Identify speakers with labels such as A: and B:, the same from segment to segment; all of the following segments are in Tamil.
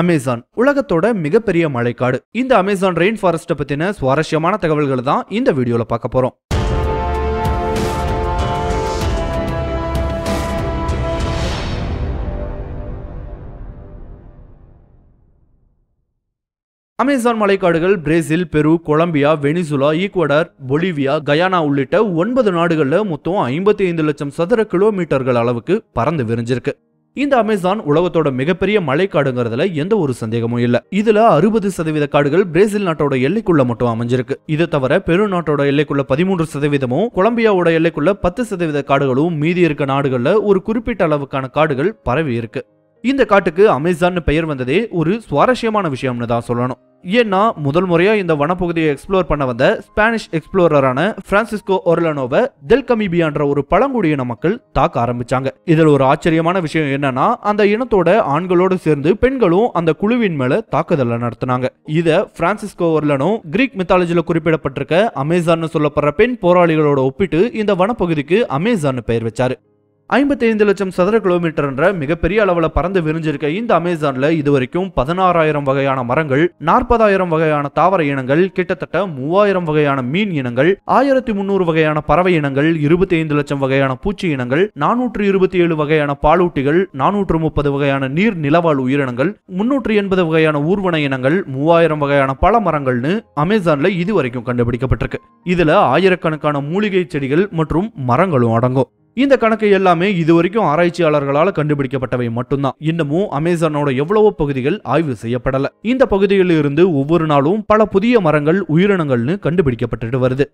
A: அமேசான் உலகத்தோட மிகப்பெரிய மழைக்காடு இந்த அமேசான் ரெயின் ஃபாரஸ்ட்டை பத்தின சுவாரஸ்யமான தகவல்கள் தான் இந்த வீடியோல பார்க்க போறோம் அமேசான் மலைக்காடுகள் Brazil Peru Colombia Venezuela Ecuador Bolivia Guyana உள்ளிட்ட ஒன்பது நாடுகளில் மொத்தம் ஐம்பத்தி ஐந்து லட்சம் சதுர கிலோமீட்டர்கள் அளவுக்கு பறந்து விரிஞ்சிருக்கு இந்த அமேசான் உலகத்தோட மிகப்பெரிய காடுங்கிறதுல எந்த ஒரு சந்தேகமும் இல்ல இதுல அறுபது சதவீத காடுகள் பிரேசில் நாட்டோட எல்லைக்குள்ள மட்டும் அமைஞ்சிருக்கு இது தவிர பெரு நாட்டோட எல்லைக்குள்ள பதிமூன்று சதவீதமும் கொலம்பியாவோட எல்லைக்குள்ள பத்து சதவீத காடுகளும் மீதி இருக்க நாடுகள்ல ஒரு குறிப்பிட்ட அளவுக்கான காடுகள் பரவி இருக்கு இந்த காட்டுக்கு அமேசான்னு பெயர் வந்ததே ஒரு சுவாரஸ்யமான விஷயம்னு தான் சொல்லணும் ஏன்னா முதல் முறையா இந்த வனப்பகுதியை எக்ஸ்ப்ளோர் பண்ண வந்த ஸ்பானிஷ் எக்ஸ்ப்ளோரரான பிரான்சிஸ்கோ ஒர்லனோவை தெல் கமிபியான்ற ஒரு பழங்குடியின மக்கள் தாக்க ஆரம்பிச்சாங்க இதில் ஒரு ஆச்சரியமான விஷயம் என்னன்னா அந்த இனத்தோட ஆண்களோடு சேர்ந்து பெண்களும் அந்த குழுவின் மேல தாக்குதலை நடத்தினாங்க இத பிரான்சிஸ்கோ ஒர்லனோ கிரீக் மித்தாலஜில குறிப்பிடப்பட்டிருக்க அமேசான் சொல்லப்படுற பெண் போராளிகளோட ஒப்பிட்டு இந்த வனப்பகுதிக்கு அமேசான் பெயர் வச்சாரு ஐம்பத்தைந்து லட்சம் சதுர கிலோமீட்டர் என்ற மிகப்பெரிய அளவில் பறந்து விரிஞ்சிருக்க இந்த அமேசான்ல இதுவரைக்கும் பதினாறாயிரம் வகையான மரங்கள் நாற்பதாயிரம் வகையான தாவர இனங்கள் கிட்டத்தட்ட மூவாயிரம் வகையான மீன் இனங்கள் ஆயிரத்தி முந்நூறு வகையான பறவை இனங்கள் இருபத்தி ஐந்து லட்சம் வகையான பூச்சி இனங்கள் நானூற்று இருபத்தி ஏழு வகையான பாலூட்டிகள் நானூற்று முப்பது வகையான நீர் நிலவாழ் உயிரினங்கள் முன்னூற்று எண்பது வகையான ஊர்வன இனங்கள் மூவாயிரம் வகையான பல மரங்கள்னு அமேசான்ல இதுவரைக்கும் கண்டுபிடிக்கப்பட்டிருக்கு இதுல ஆயிரக்கணக்கான மூலிகை செடிகள் மற்றும் மரங்களும் அடங்கும் இந்த கணக்கு எல்லாமே இதுவரைக்கும் ஆராய்ச்சியாளர்களால் கண்டுபிடிக்கப்பட்டவை மட்டும்தான் இன்னமும் அமேசானோட எவ்வளவோ பகுதிகள் ஆய்வு செய்யப்படல இந்த பகுதியில் இருந்து ஒவ்வொரு நாளும் பல புதிய மரங்கள் உயிரினங்கள்னு கண்டுபிடிக்கப்பட்டுட்டு வருது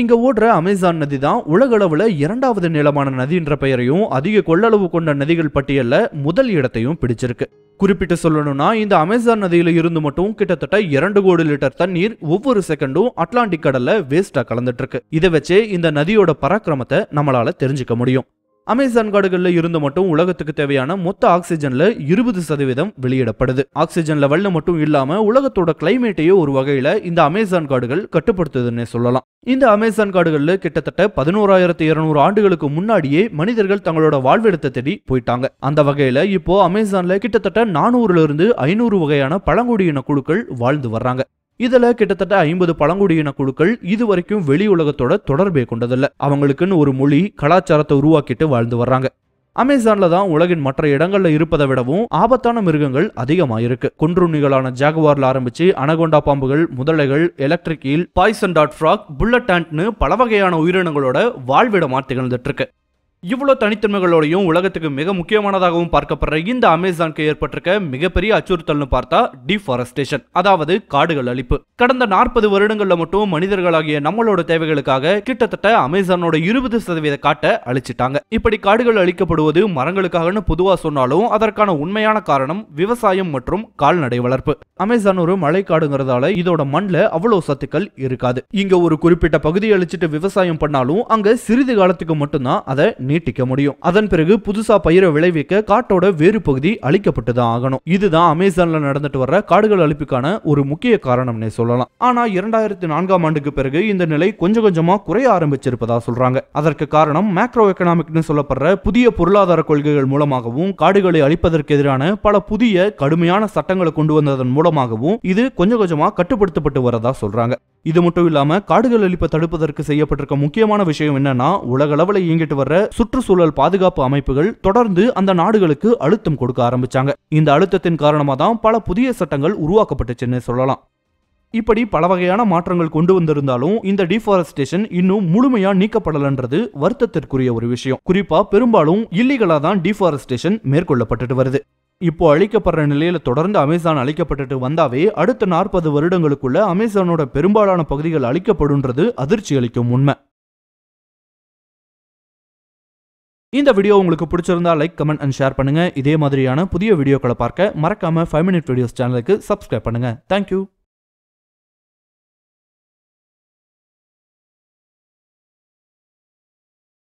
A: இங்க ஓடுற அமேசான் நதி தான் உலக அளவுல இரண்டாவது நீளமான நதின்ற பெயரையும் அதிக கொள்ளளவு கொண்ட நதிகள் பட்டியல்ல முதல் இடத்தையும் பிடிச்சிருக்கு குறிப்பிட்டு சொல்லணும்னா இந்த அமேசான் நதியில இருந்து மட்டும் கிட்டத்தட்ட இரண்டு கோடி லிட்டர் தண்ணீர் ஒவ்வொரு செகண்டும் அட்லாண்டிக் கடல்ல வேஸ்டா கலந்துட்டு இருக்கு இதை வச்சே இந்த நதியோட பராக்கிரமத்தை நம்மளால தெரிஞ்சுக்க முடியும் அமேசான் காடுகளில் இருந்து மட்டும் உலகத்துக்கு தேவையான மொத்த ஆக்சிஜன்ல இருபது சதவீதம் வெளியிடப்படுது ஆக்சிஜன் லெவல்ல மட்டும் இல்லாம உலகத்தோட கிளைமேட்டையோ ஒரு வகையில இந்த அமேசான் காடுகள் கட்டுப்படுத்துதுன்னு சொல்லலாம் இந்த அமேசான் காடுகளில் கிட்டத்தட்ட பதினோராயிரத்தி இருநூறு ஆண்டுகளுக்கு முன்னாடியே மனிதர்கள் தங்களோட வாழ்விடத்தை தேடி போயிட்டாங்க அந்த வகையில இப்போ அமேசான்ல கிட்டத்தட்ட நானூறுல இருந்து ஐநூறு வகையான பழங்குடியின குழுக்கள் வாழ்ந்து வர்றாங்க இதுல கிட்டத்தட்ட ஐம்பது பழங்குடியின குழுக்கள் இது வரைக்கும் வெளி உலகத்தோட தொடர்பே கொண்டதில்ல அவங்களுக்குன்னு ஒரு மொழி கலாச்சாரத்தை உருவாக்கிட்டு வாழ்ந்து வர்றாங்க அமேசான்ல தான் உலகின் மற்ற இடங்கள்ல இருப்பதை விடவும் ஆபத்தான மிருகங்கள் அதிகமாயிருக்கு குன்றுண்ணிகளான ஜாகுவார்ல ஆரம்பிச்சு அனகொண்டா பாம்புகள் முதலைகள் எலக்ட்ரிக் ஈல் பாய்சன் டாட் ஃப்ராக் புல்லட் ஆண்ட்னு பல வகையான உயிரினங்களோட வாழ்விடமா திகழ்ந்துட்டு இருக்கு இவ்வளோ தனித்தன்மைகளோடையும் உலகத்துக்கு மிக முக்கியமானதாகவும் பார்க்கப்படுற இந்த அமேசான்க்கு ஏற்பட்டிருக்க மிகப்பெரிய அச்சுறுத்தல்னு பார்த்தா டிஃபாரஸ்டேஷன் அதாவது காடுகள் அழிப்பு கடந்த நாற்பது வருடங்களில் மட்டும் மனிதர்களாகிய நம்மளோட தேவைகளுக்காக கிட்டத்தட்ட அமேசானோட இருபது சதவீத காட்டை அழிச்சிட்டாங்க இப்படி காடுகள் அழிக்கப்படுவது மரங்களுக்காகனு பொதுவாக சொன்னாலும் அதற்கான உண்மையான காரணம் விவசாயம் மற்றும் கால்நடை வளர்ப்பு அமேசான் ஒரு மழைக்காடுங்கிறதால இதோட மண்ணில் அவ்வளோ சத்துக்கள் இருக்காது இங்க ஒரு குறிப்பிட்ட பகுதியை அழிச்சிட்டு விவசாயம் பண்ணாலும் அங்க சிறிது காலத்துக்கு மட்டும்தான் அதை நீட்டிக்க முடியும் அதன் பிறகு புதுசா பயிரை விளைவிக்க காட்டோட வேறு பகுதி அழிக்கப்பட்டு ஆகணும் இதுதான் அமேசான்ல நடந்துட்டு வர காடுகள் அழிப்புக்கான ஒரு முக்கிய காரணம்னே சொல்லலாம் ஆனா இரண்டாயிரத்தி நான்காம் ஆண்டுக்கு பிறகு இந்த நிலை கொஞ்சம் கொஞ்சமா குறைய ஆரம்பிச்சிருப்பதா சொல்றாங்க அதற்கு காரணம் மேக்ரோ எக்கனாமிக்னு சொல்லப்படுற புதிய பொருளாதார கொள்கைகள் மூலமாகவும் காடுகளை அழிப்பதற்கு எதிரான பல புதிய கடுமையான சட்டங்களை கொண்டு வந்ததன் மூலமாகவும் இது கொஞ்சம் கொஞ்சமா கட்டுப்படுத்தப்பட்டு வரதா சொல்றாங்க இது மட்டும் இல்லாம காடுகள் அழிப்பை தடுப்பதற்கு செய்யப்பட்டிருக்க முக்கியமான விஷயம் என்னன்னா உலக அளவில் இயங்கிட்டு வர சுற்றுச்சூழல் பாதுகாப்பு அமைப்புகள் தொடர்ந்து அந்த நாடுகளுக்கு அழுத்தம் கொடுக்க ஆரம்பிச்சாங்க இந்த அழுத்தத்தின் காரணமாக தான் பல புதிய சட்டங்கள் உருவாக்கப்பட்டுச்சுன்னு சொல்லலாம் இப்படி பல வகையான மாற்றங்கள் கொண்டு வந்திருந்தாலும் இந்த டிஃபாரஸ்டேஷன் இன்னும் முழுமையா நீக்கப்படலன்றது வருத்தத்திற்குரிய ஒரு விஷயம் குறிப்பா பெரும்பாலும் இல்லீகலா தான் டிஃபாரஸ்டேஷன் மேற்கொள்ளப்பட்டுட்டு வருது இப்போ அழிக்கப்படுற நிலையில தொடர்ந்து அமேசான் அழிக்கப்பட்டுட்டு வந்தாவே அடுத்த நாற்பது வருடங்களுக்குள்ள அமேசானோட பெரும்பாலான பகுதிகள் அழிக்கப்படும் அதிர்ச்சி அளிக்கும் உண்மை இந்த வீடியோ உங்களுக்கு பிடிச்சிருந்தா லைக் கமெண்ட் அண்ட் ஷேர் பண்ணுங்க இதே மாதிரியான புதிய வீடியோக்களை பார்க்க மறக்காம ஃபைவ் மினிட் வீடியோஸ் சேனலுக்கு சப்ஸ்கிரைப் பண்ணுங்க தேங்க்யூ